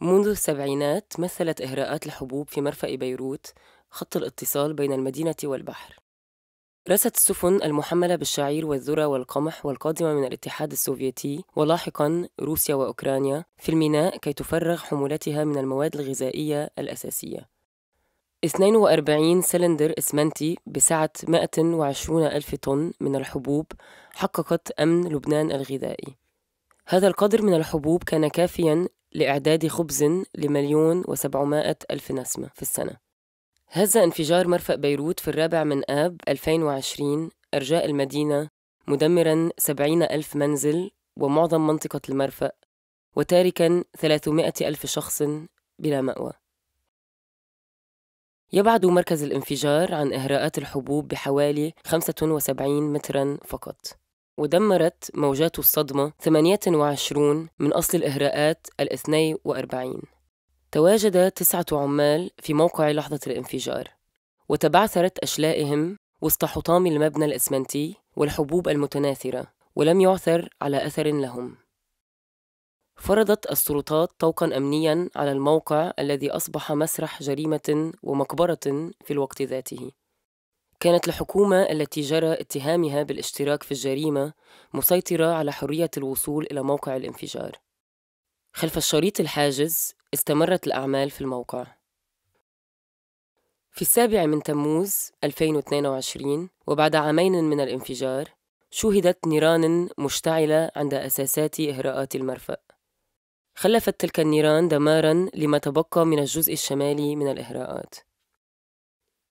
منذ السبعينات مثلت إهراءات الحبوب في مرفأ بيروت خط الاتصال بين المدينة والبحر. رست السفن المحملة بالشعير والذرة والقمح والقادمة من الاتحاد السوفيتي ولاحقاً روسيا وأوكرانيا في الميناء كي تفرغ حمولتها من المواد الغذائية الأساسية. 42 سلندر إسمنتي بسعة 120 ألف طن من الحبوب حققت أمن لبنان الغذائي. هذا القدر من الحبوب كان كافيا لإعداد خبز لمليون وسبعمائة ألف نسمة في السنة هز انفجار مرفأ بيروت في الرابع من آب 2020 أرجاء المدينة مدمرا سبعين ألف منزل ومعظم منطقة المرفأ وتاركا 300 ألف شخص بلا مأوى يبعد مركز الانفجار عن إهراءات الحبوب بحوالي 75 مترا فقط ودمرت موجات الصدمة 28 من أصل الإهراءات ال 42 تواجد تسعة عمال في موقع لحظة الانفجار وتبعثرت أشلائهم وسط حطام المبنى الإسمنتي والحبوب المتناثرة ولم يعثر على أثر لهم فرضت السلطات طوقا أمنيا على الموقع الذي أصبح مسرح جريمة ومقبرة في الوقت ذاته كانت الحكومة التي جرى اتهامها بالاشتراك في الجريمة مسيطرة على حرية الوصول إلى موقع الانفجار. خلف الشريط الحاجز استمرت الأعمال في الموقع. في السابع من تموز 2022 وبعد عامين من الانفجار شوهدت نيران مشتعلة عند أساسات إهراءات المرفأ. خلفت تلك النيران دمارا لما تبقى من الجزء الشمالي من الإهراءات.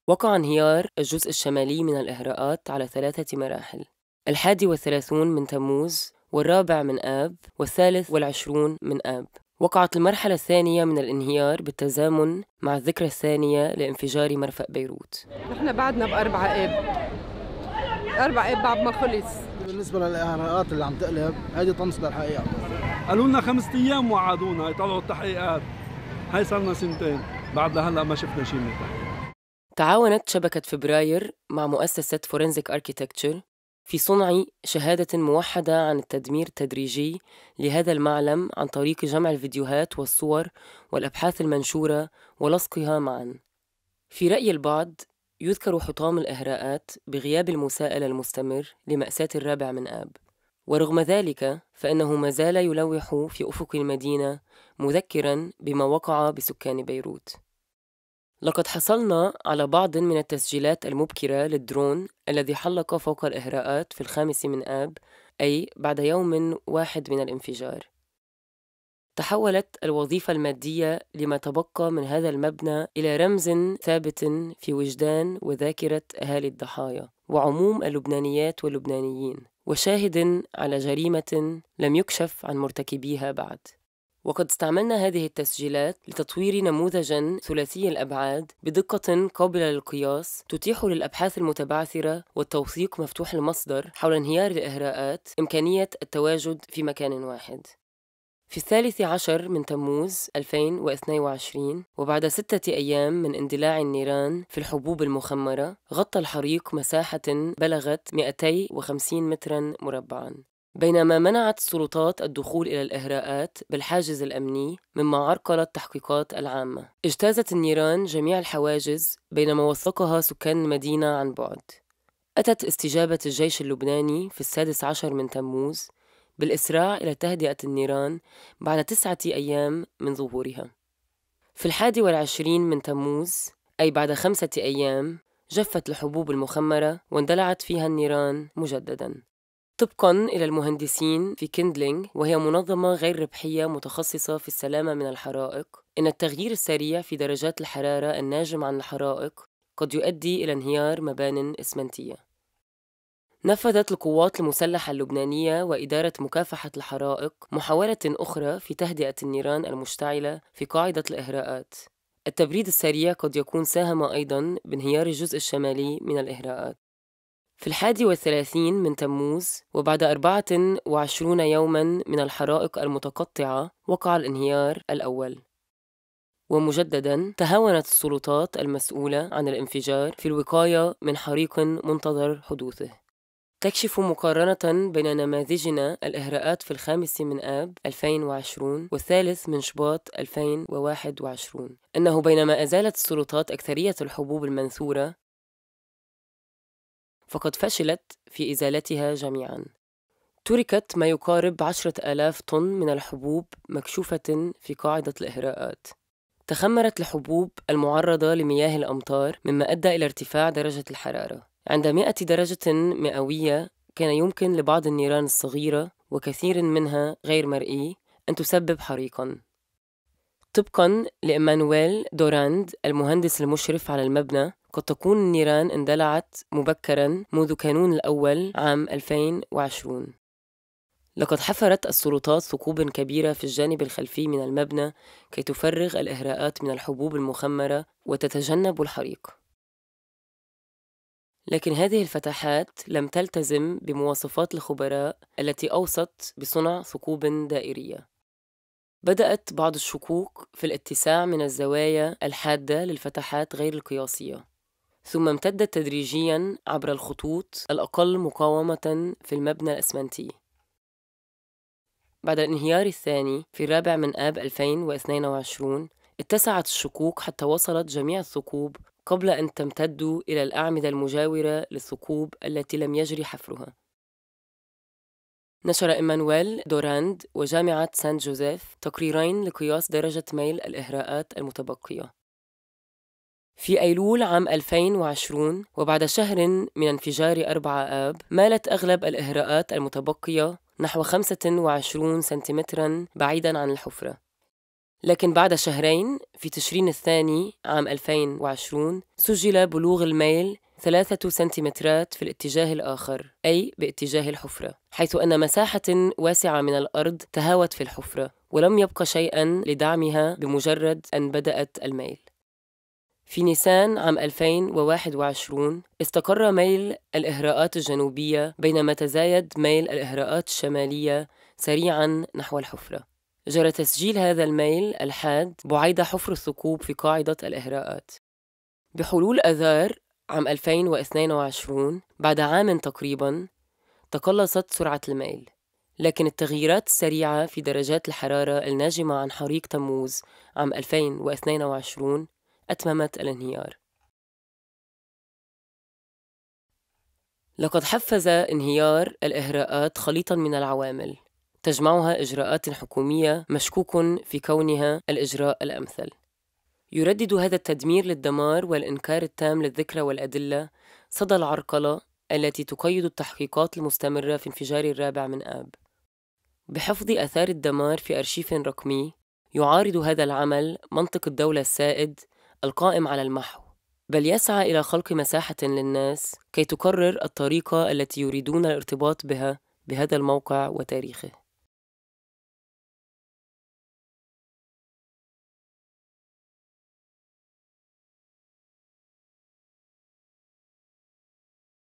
وقع انهيار الجزء الشمالي من الإهراءات على ثلاثة مراحل الحادي والثلاثون من تموز والرابع من آب والثالث والعشرون من آب وقعت المرحلة الثانية من الانهيار بالتزامن مع الذكرى الثانية لانفجار مرفأ بيروت نحن بعدنا بأربعة آب أربعة آب بعد ما خلص بالنسبة للإهراءات اللي عم تقلب هيدي طمس للحقيقة قالوا لنا خمسة أيام وعدونا يطلعوا التحقيقات هاي صار لنا سنتين بعد لهلا ما شفنا شيء من التحقيقات تعاونت شبكة فبراير مع مؤسسة فورنزيك أركيتكتشر في صنع شهادة موحدة عن التدمير التدريجي لهذا المعلم عن طريق جمع الفيديوهات والصور والأبحاث المنشورة ولصقها معا. في رأي البعض يذكر حطام الإهراءات بغياب المساءلة المستمر لمأساة الرابع من آب، ورغم ذلك فإنه ما زال يلوح في أفق المدينة مذكرا بما وقع بسكان بيروت. لقد حصلنا على بعض من التسجيلات المبكرة للدرون الذي حلق فوق الإهراءات في الخامس من آب أي بعد يوم واحد من الانفجار تحولت الوظيفة المادية لما تبقى من هذا المبنى إلى رمز ثابت في وجدان وذاكرة أهالي الضحايا وعموم اللبنانيات واللبنانيين وشاهد على جريمة لم يكشف عن مرتكبيها بعد وقد استعملنا هذه التسجيلات لتطوير نموذج ثلاثي الأبعاد بدقة قابلة للقياس تتيح للأبحاث المتبعثرة والتوثيق مفتوح المصدر حول انهيار الإهراءات إمكانية التواجد في مكان واحد في الثالث عشر من تموز 2022 وبعد ستة أيام من اندلاع النيران في الحبوب المخمرة غطى الحريق مساحة بلغت 250 مترا مربعا بينما منعت السلطات الدخول إلى الإهراءات بالحاجز الأمني مما عرقل التحقيقات العامة اجتازت النيران جميع الحواجز بينما وثقها سكان المدينة عن بعد أتت استجابة الجيش اللبناني في السادس عشر من تموز بالإسراع إلى تهدئة النيران بعد تسعة أيام من ظهورها في الحادي والعشرين من تموز أي بعد خمسة أيام جفت الحبوب المخمرة واندلعت فيها النيران مجدداً طبقا إلى المهندسين في كيندلينج وهي منظمة غير ربحية متخصصة في السلامة من الحرائق إن التغيير السريع في درجات الحرارة الناجم عن الحرائق قد يؤدي إلى انهيار مبان إسمنتية نفذت القوات المسلحة اللبنانية وإدارة مكافحة الحرائق محاولة أخرى في تهدئة النيران المشتعلة في قاعدة الإهراءات التبريد السريع قد يكون ساهم أيضا بانهيار الجزء الشمالي من الإهراءات في الحادي والثلاثين من تموز وبعد أربعة وعشرون يوما من الحرائق المتقطعة وقع الانهيار الأول ومجددا تهاونت السلطات المسؤولة عن الانفجار في الوقاية من حريق منتظر حدوثه تكشف مقارنة بين نماذجنا الإهراءات في الخامس من آب 2020 والثالث من شباط 2021 أنه بينما أزالت السلطات أكثرية الحبوب المنثورة فقد فشلت في إزالتها جميعا تركت ما يقارب عشرة آلاف طن من الحبوب مكشوفة في قاعدة الإهراءات تخمرت الحبوب المعرضة لمياه الأمطار مما أدى إلى ارتفاع درجة الحرارة عند 100 درجة مئوية كان يمكن لبعض النيران الصغيرة وكثير منها غير مرئي أن تسبب حريقاً طبقاً لإمانويل دوراند المهندس المشرف على المبنى قد تكون النيران اندلعت مبكرا منذ كانون الأول عام 2020 لقد حفرت السلطات ثقوب كبيرة في الجانب الخلفي من المبنى كي تفرغ الإهراءات من الحبوب المخمرة وتتجنب الحريق لكن هذه الفتحات لم تلتزم بمواصفات الخبراء التي أوصت بصنع ثقوب دائرية بدأت بعض الشكوك في الاتساع من الزوايا الحادة للفتحات غير القياسية ثم امتدت تدريجيا عبر الخطوط الأقل مقاومة في المبنى الأسمنتي بعد الانهيار الثاني في الرابع من آب 2022 اتسعت الشقوق حتى وصلت جميع الثقوب قبل أن تمتد إلى الأعمدة المجاورة للثقوب التي لم يجري حفرها نشر إيمانويل دوراند وجامعة سان جوزيف تقريرين لقياس درجة ميل الإهراءات المتبقية في أيلول عام 2020 وبعد شهر من انفجار أربعة آب مالت أغلب الإهراءات المتبقية نحو 25 سنتيمترا بعيدا عن الحفرة لكن بعد شهرين في تشرين الثاني عام 2020 سجل بلوغ الميل ثلاثة سنتيمترات في الاتجاه الآخر أي باتجاه الحفرة حيث أن مساحة واسعة من الأرض تهاوت في الحفرة ولم يبقى شيئا لدعمها بمجرد أن بدأت الميل في نيسان عام 2021 استقر ميل الإهراءات الجنوبية بينما تزايد ميل الإهراءات الشمالية سريعا نحو الحفرة جرى تسجيل هذا الميل الحاد بعيد حفر الثقوب في قاعدة الإهراءات بحلول أذار عام 2022 بعد عام تقريبا تقلصت سرعة الميل لكن التغييرات السريعة في درجات الحرارة الناجمة عن حريق تموز عام 2022 أتممت الانهيار لقد حفز انهيار الإهراءات خليطا من العوامل تجمعها إجراءات حكومية مشكوك في كونها الإجراء الأمثل يردد هذا التدمير للدمار والإنكار التام للذكرى والأدلة صدى العرقلة التي تقيد التحقيقات المستمرة في انفجار الرابع من آب بحفظ آثار الدمار في أرشيف رقمي يعارض هذا العمل منطق الدولة السائد القائم على المحو بل يسعى إلى خلق مساحة للناس كي تقرر الطريقة التي يريدون الارتباط بها بهذا الموقع وتاريخه